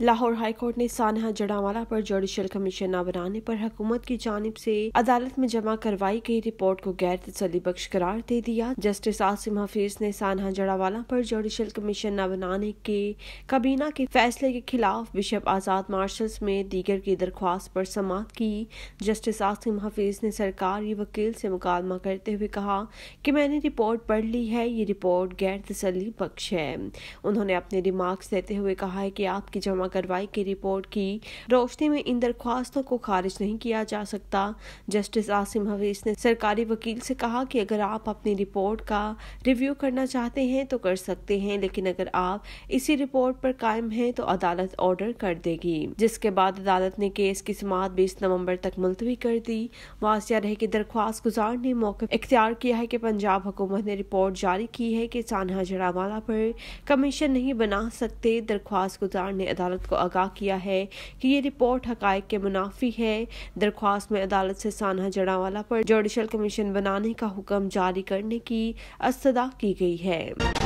Lahore high court ने सानहा जड़ावाला पर judicial commission न बनाने पर हुकूमत की जानब से अदालत में जमा करवाई गई रिपोर्ट को गैर तसली बख्श करार दे दिया जस्टिस आसिम हफीज ने सानहा जड़ावाला पर जुडिशल कमीशन न बनाने के काबीना के फैसले के खिलाफ बिशप आजाद मार्शल्स में दीगर की दरख्वास्त पर समाप्त की जस्टिस आसिम हफीज ने सरकारी वकील से मुकालमा करते हुए कहा कि मैंने रिपोर्ट पढ़ ली है ये रिपोर्ट गैर तसली बख्श है उन्होंने अपने रिमार्क्स देते हुए कहा है कि आपकी जमा कार्रवाई की रिपोर्ट की रोशनी में इन दरख्वास्तों को खारिज नहीं किया जा सकता जस्टिस आसिम हवीस ने सरकारी वकील से कहा कि अगर आप अपनी रिपोर्ट का रिव्यू करना चाहते हैं तो कर सकते हैं लेकिन अगर आप इसी रिपोर्ट पर कायम हैं तो अदालत ऑर्डर कर देगी जिसके बाद अदालत ने केस की समात बीस नवम्बर तक मुलतवी कर दी वाजिया रहे की दरख्वास्त गुजार ने मौके इख्तियार किया है कि पंजाब हुकूमत ने रिपोर्ट जारी की है की सानहा जड़ावाला पर कमीशन नहीं बना सकते दरख्वास्त गुजार ने अदालत अदालत को आगाह किया है कि ये रिपोर्ट हकायक के मुनाफी है दरख्वास्त में अदालत से साना जड़ावाला पर जुडिशल कमीशन बनाने का हुक्म जारी करने की असदा की गई है